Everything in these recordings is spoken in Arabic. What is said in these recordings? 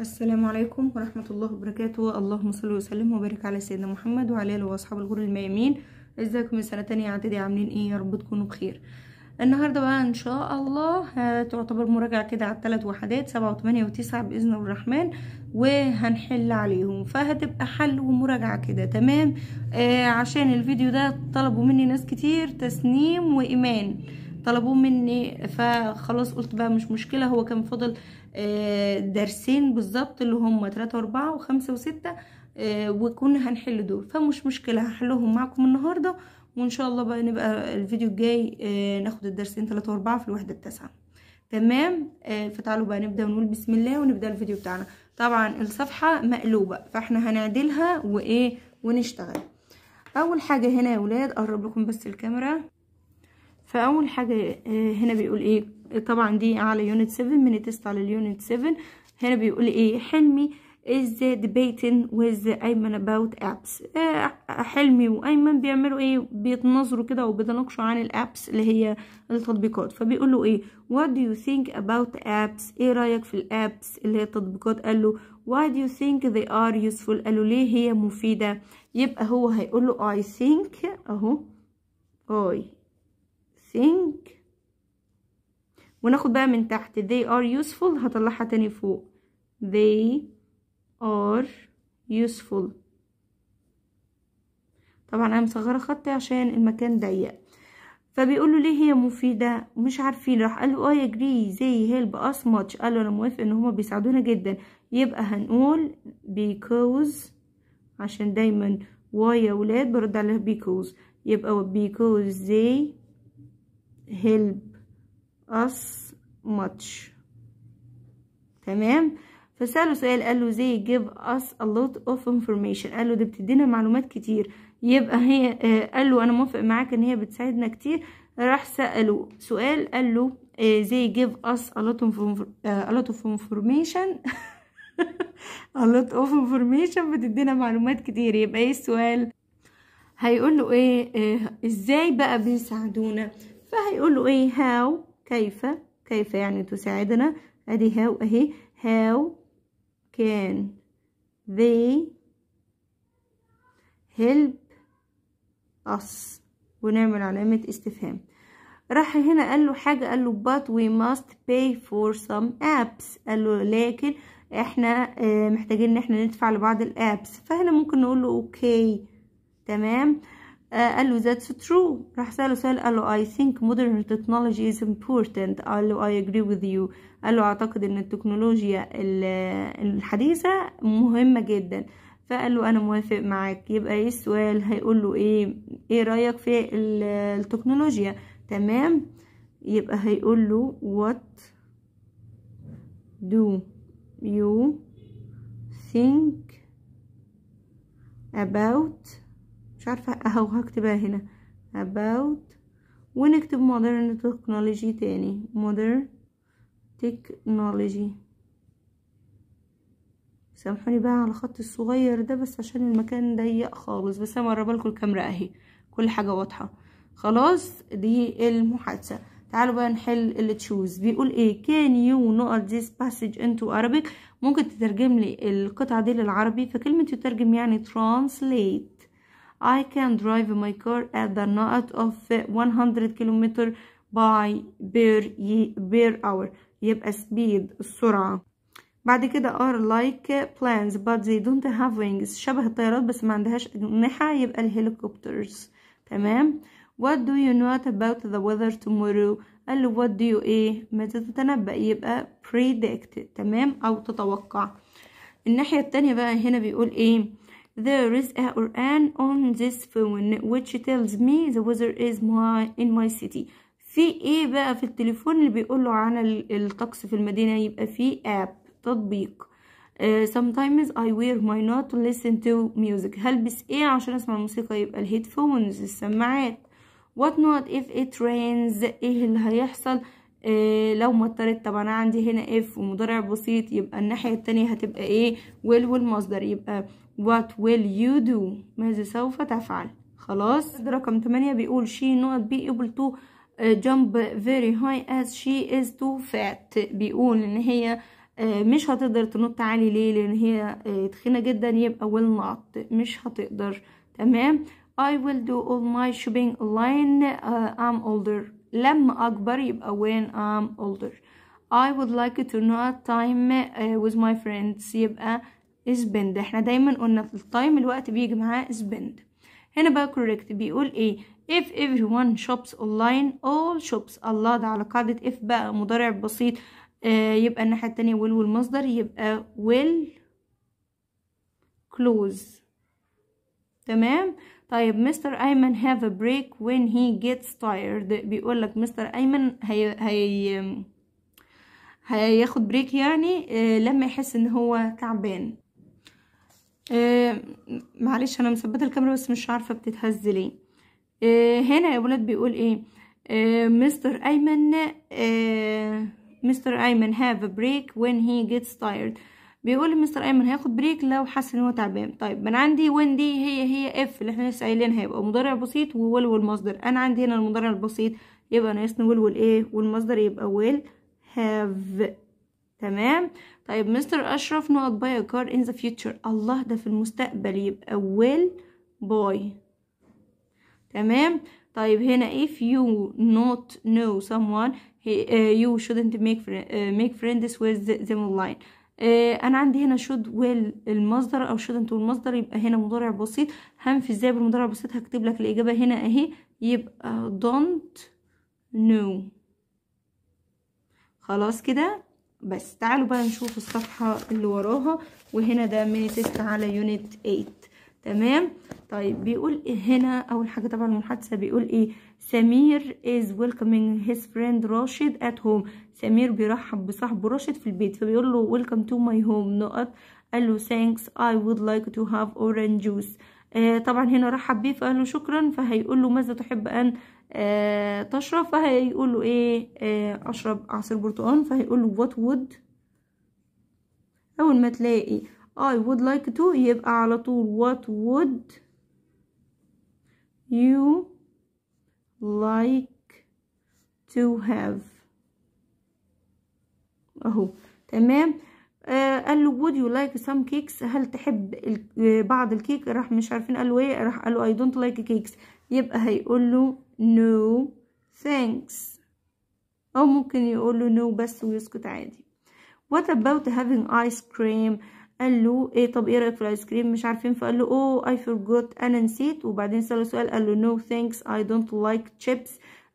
السلام عليكم ورحمة الله وبركاته اللهم صل وسلم وبارك على سيدنا محمد وعلى آله وأصحاب الغر الميامين ازيكم من سنة تانية اعدادي عاملين ايه يا رب تكونوا بخير النهاردة بقى ان شاء الله آه، تعتبر مراجعة كده على التلات وحدات سبعة وثمانية وتسعة بإذن الرحمن وهنحل عليهم فهتبقى حل ومراجعة كده تمام آه عشان الفيديو ده طلبوا مني ناس كتير تسنيم وإيمان طلبوه مني فخلاص قلت بقى مش مشكلة هو كان فضل آه، درسين بالظبط اللي هم تلاتة واربعة وخمسة وستة آه، وكنا هنحل دول فمش مشكلة هحلهم معكم النهاردة وان شاء الله بقى نبقى الفيديو الجاي آه، ناخد الدرسين تلاتة واربعة في الوحدة التاسعة تمام فتعالوا بقى نبدأ ونقول بسم الله ونبدأ الفيديو بتاعنا طبعا الصفحة مقلوبة فاحنا هنعدلها وايه ونشتغل اول حاجة هنا يا ولاد اقرب لكم بس الكاميرا فاول حاجه آه، هنا بيقول ايه طبعا دي على يونت 7 من تيست على اليونت 7 هنا بيقول ايه حلمي is debating with ايمن about apps آه، حلمي وايمن بيعملوا ايه بيتناظروا كده وبيتناقشوا عن الابس اللي هي التطبيقات فبيقول له ايه what do you think about apps ايه رايك في الابس اللي هي التطبيقات قال له why do you think they are useful قال له ليه هي مفيده يبقى هو هيقول له I think اهو I think وناخد بقى من تحت they are useful هطلعها تاني فوق they are useful طبعا انا مصغره خطي عشان المكان ضيق فبيقول له ليه هي مفيده مش عارفين راح قال له اي اجري زي هيلب اس ماتش قال له انا موافق ان هما بيساعدونا جدا يبقى هنقول بيكوز عشان دايما واي يا ولاد برد عليها بيكوز يبقى بيكوز زي help us much تمام فسأله سؤال قال له they give us a lot of information قال له دي بتدينا معلومات كتير يبقى هي آه، قال له انا موافق معاك ان هي بتساعدنا كتير راح سأله سؤال قال له آه، they give us a lot of, آه، a lot of information a lot of information بتدينا معلومات كتير يبقى ايه السؤال هيقول له إيه ازاي بقى بيساعدونا فهيقول له ايه هاو كيف كيف يعني تساعدنا ادي هاو اهي هاو كان they help us ونعمل علامة استفهام راح هنا قال له حاجة قال له but we must pay for some apps قال له لكن احنا آه، محتاجين ان احنا ندفع لبعض الابس فهنا ممكن نقول له اوكي تمام آه، قال له that's true راح سأله سؤال قال له I think modern technology is important قال له I agree with you قال له أعتقد أن التكنولوجيا الحديثة مهمة جدا فقال له أنا موافق معاك يبقى إيه السؤال هيقول له إيه إيه رأيك في التكنولوجيا تمام يبقى هيقول له what do you think about مش عارفة اهو هكتبها هنا about ونكتب modern technology تاني modern technology سامحوني بقى على خط الصغير ده بس عشان المكان ضيق خالص بس انا مقربه لكم الكاميرا اهي كل حاجه واضحه خلاص دي المحادثه تعالوا بقى نحل اللي تشوز بيقول ايه كان يو نقط this passage into Arabic ممكن تترجم لي القطعه دي للعربي فكلمه تترجم يعني translate I can drive my car at the knot of 100 km by per, per hour يبقى speed السرعة بعد كده are like planes but they don't have wings شبه الطيارات بس ما عندهاش أجنحة يبقى الهليكوبترز تمام what do you know about the weather tomorrow قال له what do you ايه متى تتنبأ يبقى predict تمام أو تتوقع الناحية التانية بقى هنا بيقول ايه There is a Quran on this phone which tells me the weather is my in my city في ايه بقى في التليفون اللي بيقول له عن الطقس في المدينة يبقى في اب تطبيق uh, sometimes I wear my not to listen to music هلبس ايه عشان اسمع الموسيقى يبقى الهيدفونز السماعات what not if it rains ايه اللي هيحصل إيه لو مطرت طبعا عندي هنا اف ومضارع بسيط يبقى الناحية التانية هتبقى ايه ويل والمصدر يبقى What will you do ماذا سوف تفعل خلاص رقم 8 بيقول she not be able to jump very high as she is too fat بيقول ان هي مش هتقدر تنط عالي ليه لان هي تخينه جدا يبقى will not مش هتقدر تمام I will do all my shopping online uh, I'm older لما أكبر يبقى when I'm older I would like to not time uh, with my friends يبقى spend احنا دايما قلنا في التايم الوقت بيجي معاه spend هنا بقى correct بيقول ايه if everyone shops online all shops الله ده على قاعدة if بقى مضارع بسيط آه يبقى الناحية التانية will والمصدر يبقى will close تمام طيب مستر ايمن هاف ا بريك وين هي جيتس tired بيقول لك مستر ايمن هي هي هياخد بريك يعني آه، لما يحس ان هو تعبان إيه، معلش انا مثبته الكاميرا بس مش عارفه بتتهز ليه إيه، هنا يا ولاد بيقول ايه, إيه، مستر ايمن مستر ايمن هاف بريك وين هي جيتس تايرد بيقول مستر ايمن هياخد بريك لو حس ان هو تعبان طيب من عندي وين دي هي هي اف اللي احنا لسه قايلينها يبقى مضارع بسيط وول والمصدر انا عندي هنا المضارع البسيط يبقى ناقصني وول والايه والمصدر يبقى ويل هاف تمام طيب مستر أشرف نقط باي كار ان ذا فيوتشر الله ده في المستقبل يبقى ويل باي تمام طيب هنا if you not know someone he, uh, you shouldn't make, friend, uh, make friends with them online uh, انا عندي هنا should will المصدر او shouldn't المصدر يبقى هنا مضارع بسيط هنفي ازاي بالمضارع البسيط هكتب لك الاجابه هنا اهي يبقى don't know خلاص كده بس تعالوا بقى نشوف الصفحة اللي وراها وهنا ده ميني تيست على يونت 8 تمام طيب بيقول إيه هنا اول حاجه طبعا المحادثه بيقول ايه سمير از welcoming his friend راشد ات هوم سمير بيرحب بصاحبه راشد في البيت فبيقول له ويلكم تو ماي هوم نقط قال له ثانكس اي وود لايك تو هاف اورنج جوس طبعا هنا رحب بيه فقال له شكرا فهيقول له ماذا تحب ان آه، تشرب فهيقول له ايه آه، اشرب عصير برتقال فهيقول له وات وود اول ما تلاقي اي وود لايك تو يبقى على طول وات وود يو لايك تو هاف اهو تمام آه قال له would you like some cakes هل تحب آه، بعض الكيك راح مش عارفين قال له ايه راح قال له I don't like cakes يبقى هيقول له no thanks أو ممكن يقول له no بس ويسكت عادي what about having ice cream قال له ايه طب ايه رايك في الايس كريم مش عارفين فقال له اوه oh اي forgot انا نسيت وبعدين سأله سؤال قال له no thanks I don't like chips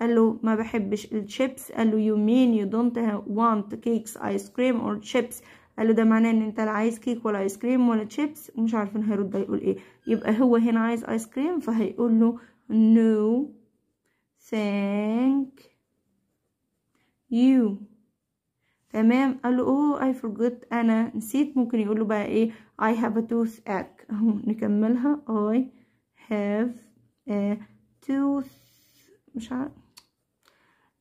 قال له ما بحبش الشيبس قال له you mean you don't want cakes ice cream or chips قال له ده معناه ان انت لا عايز كيك ولا ايس كريم ولا شيبس ومش عارفين هيرد هيقول ايه يبقى هو هنا عايز ايس كريم فهيقول له no thank you تمام قال له اوه اي فورجوت انا نسيت ممكن يقول له بقى ايه اي هاف ا توث اك اهو نكملها اي هاف ا توث مش عارف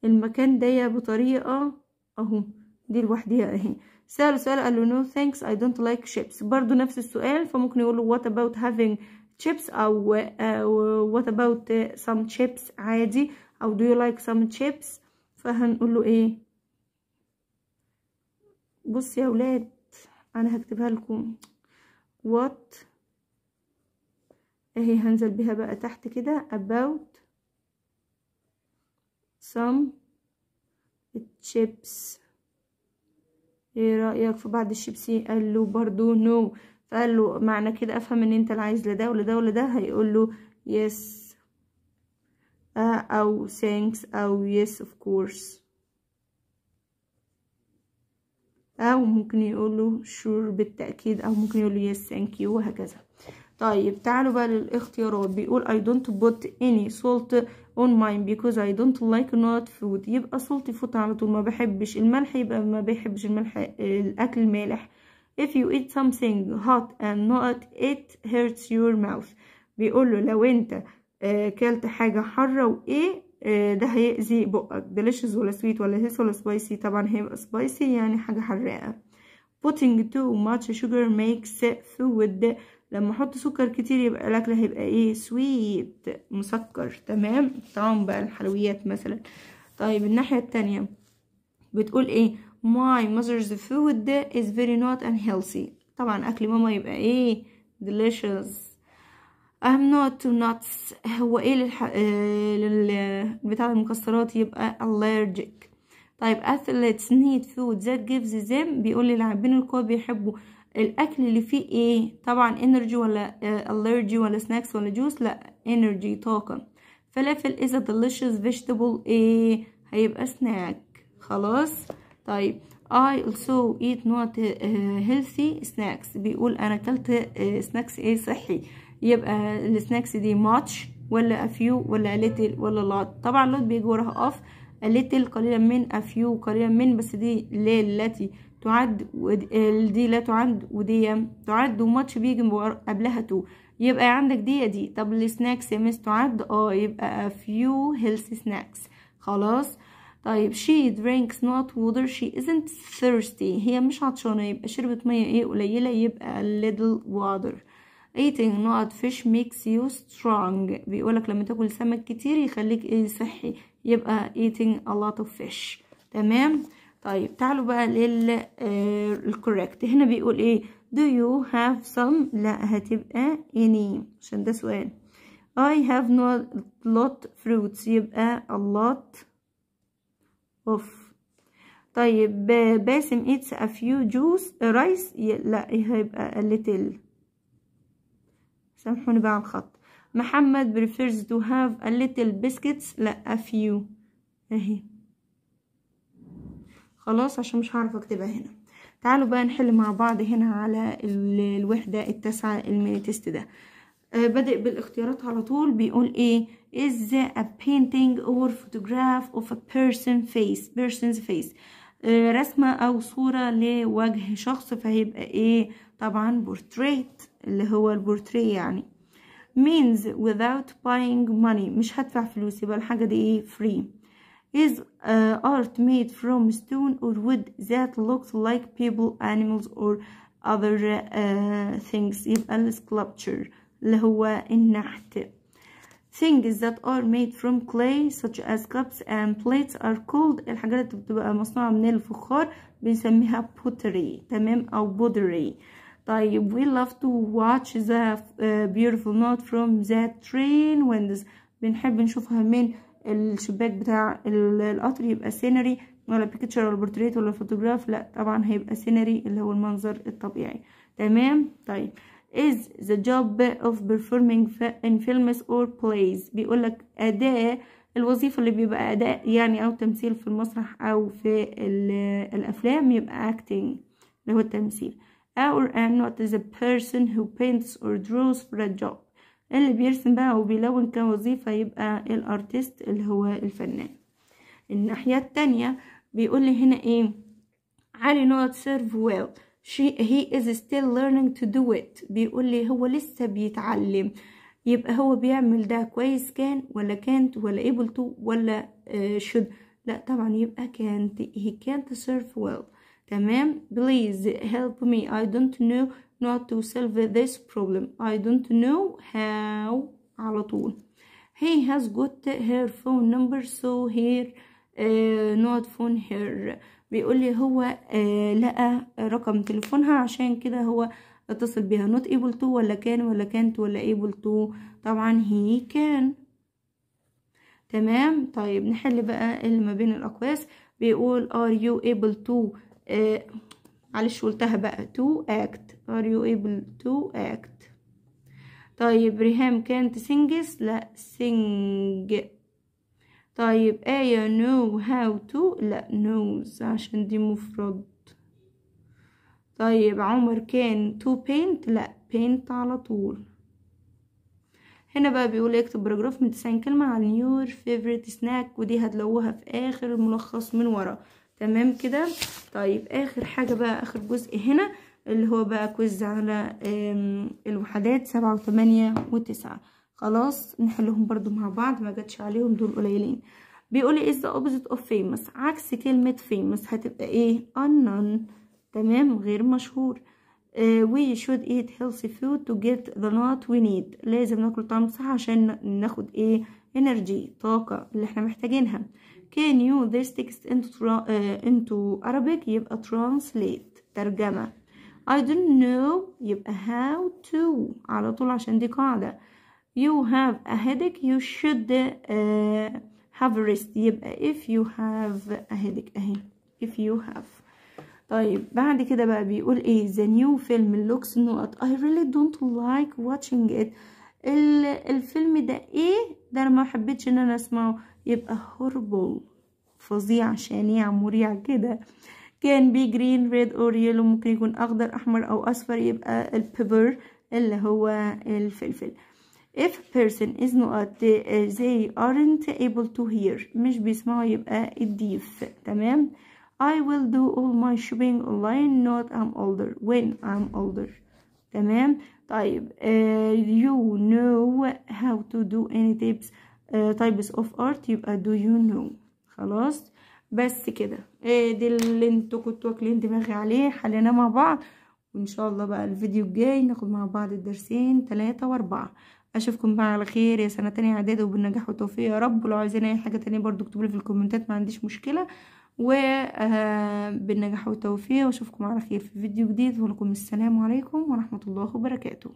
المكان ده بطريقة اهو دي لوحدها اهي سأله سؤال قال له نو ثانكس اي دونت لايك شيبس برضو نفس السؤال فممكن يقول له وات اباوت هافينج chips او uh, what about uh, some chips عادي او do you like some chips فهنقول له ايه بص يا ولاد انا هكتبها لكم what اهي إيه هنزل بها بقى تحت كده about some chips ايه رأيك في بعض الشيبسي قال له برضو نو no. قال له معنى كده افهم ان انت اللي عايز لده ولده ولده هيقول له yes آه، او ثانكس او يس اوف كورس او ممكن يقول له sure بالتأكيد او ممكن يقول له يس ثانك يو وهكذا طيب تعالوا بقى للاختيارات بيقول I don't put any salt on mine because I don't like not food يبقى salt food على طول ما بحبش الملح يبقى ما بحبش الملح الأكل المالح if you eat something hot and not it hurts your mouth بيقول له لو انت آه، كلت حاجة حارة وايه آه، ده هيأذي بقك delicious ولا sweet ولا his ولا spicy طبعا هيبقى spicy يعني حاجة حراقة putting too much sugar makes it food لما احط سكر كتير يبقى الاكل هيبقى ايه sweet مسكر تمام طعم بقى الحلويات مثلا طيب الناحية التانية بتقول ايه my mother's food is very not unhealthy طبعا اكل ماما يبقى ايه delicious I'm not to nuts هو ايه للح... بتاع المكسرات يبقى allergic طيب athletes need food that gives them بيقول لي لاعبين القوى بيحبوا الاكل اللي فيه ايه طبعا energy ولا allergy ولا snacks ولا juice لا energy طاقة فلافل is a delicious vegetable ايه هيبقى snack خلاص طيب I also eat not uh, healthy snacks بيقول انا اكلت سناكس uh, ايه صحي يبقى السناكس دي much ولا a few ولا a little ولا lot طبعا lot بيجي وراها of a little قليلا من a few قليلا من بس دي التي تعد دي لا تعد ودي تعد وماتش بيجي قبلها تو يبقى عندك دي دي طب السناكس يا مس تعد اه يبقى a few healthy snacks خلاص طيب she drinks not water she isn't thirsty هي مش عطشانة يبقى شربت مية ايه قليلة يبقى a little water eating not fish makes you strong بيقولك لما تاكل سمك كتير يخليك ايه صحي يبقى eating a lot of fish تمام طيب تعالوا بقى لل correct هنا بيقول ايه do you have some لا هتبقى any عشان ده سؤال I have not lot fruits يبقى a lot اوف طيب باسم ايتس ا فيو جوس رايس لا هيبقى ليتل سامحوني بقى على الخط محمد prefers to have a little biscuits لا a few اهي خلاص عشان مش هعرف اكتبها هنا تعالوا بقى نحل مع بعض هنا على الوحدة التاسعة الميني تيست ده بدأ بالاختيارات على طول بيقول ايه is a painting or photograph of a person face person's face رسمة او صورة لوجه شخص فهيبقى ايه طبعا portrait اللي هو البورتريه يعني means without buying money مش هدفع فلوس يبقى الحاجة دي ايه free is uh, art made from stone or wood that looks like people animals or other uh, things يبقى sculpture اللي هو النحت things that are made from clay such as cups and plates are called الحاجات اللي بتبقى مصنوعة من الفخار بنسميها pottery تمام أو pottery طيب we love to watch the beautiful note from the train windows بنحب نشوفها من الشباك بتاع القطر يبقى scenery ولا picture ولا portrait ولا photograph لا طبعا هيبقى scenery اللي هو المنظر الطبيعي تمام طيب is the job of performing in films or plays بيقولك أداء الوظيفة اللي بيبقى أداء يعني أو تمثيل في المسرح أو في الأفلام يبقى acting اللي هو التمثيل or and not the person who paints or draws for a job اللي بيرسم بقى وبيلون كوظيفة يبقى الارتست اللي هو الفنان الناحية التانية بيقول لي هنا ايه علي not serve well she, he is still learning to do it بيقول لي هو لسه بيتعلم يبقى هو بيعمل ده كويس كان ولا كانت ولا able to ولا should لا طبعا يبقى كانت he can't serve well تمام please help me I don't know not to solve this problem I don't know how على طول he has got her phone number so here uh, not phone her بيقول لي هو آه لقى رقم تليفونها عشان كده هو اتصل بيها نوت ايبل تو ولا كان ولا كانت ولا ايبل تو طبعا هي كان تمام طيب نحل بقى اللي ما بين الاقواس بيقول are you able to آه، معلش قلتها بقى to act ار يو ايبل تو اكت طيب ريهام كانت سينجس لا سينج طيب آية نو هاو تو لا نوز عشان دي مفرد طيب عمر كان تو بينت لا بينت على طول هنا بقى بيقول اكتب باراجراف من 90 كلمة عن يور فيفريت سناك ودي هتلوها في آخر الملخص من ورا تمام كده طيب آخر حاجة بقى آخر جزء هنا اللي هو بقى كويز على الوحدات سبعة وثمانية وتسعة خلاص نحلهم برضو مع بعض ما جاتش عليهم دول قليلين بيقولي is the opposite of famous عكس كلمة famous هتبقى ايه unknown تمام غير مشهور uh, we should eat healthy food to get the nut we need لازم ناكل طعم صح عشان ناخد ايه energy طاقة اللي احنا محتاجينها can you this text into, uh, into Arabic يبقى translate ترجمة I don't know يبقى how to على طول عشان دي قاعدة you have a headache you should uh, have a rest يبقى if you have a headache اهي eh, if you have طيب بعد كده بقى بيقول ايه the new film looks not I really don't like watching it الفيلم ده ايه ده انا ما حبيتش ان انا اسمعه يبقى horrible فظيع شنيع مريع كده كان بي جرين ريد اور يلو ممكن يكون اخضر احمر او اصفر يبقى البيبر اللي هو الفلفل if person is not eh, they aren't able to hear مش بيسمعوا يبقى الديف تمام I will do all my shopping online not I'm older when I'm older تمام طيب uh, you know how to do any types uh, types of art يبقى do you know خلاص بس كده دي اللي انتوا كنتوا واكلين دماغي عليه حلينا مع بعض وان شاء الله بقى الفيديو الجاي ناخد مع بعض الدرسين تلاتة واربعة اشوفكم بقى على خير يا سنه تانية اعدادي وبالنجاح والتوفيق يا رب ولو عايزين اي حاجه تانية برضو اكتبوا في الكومنتات ما عنديش مشكله وبالنجاح آه، والتوفيق واشوفكم على خير في فيديو جديد ولكم السلام عليكم ورحمه الله وبركاته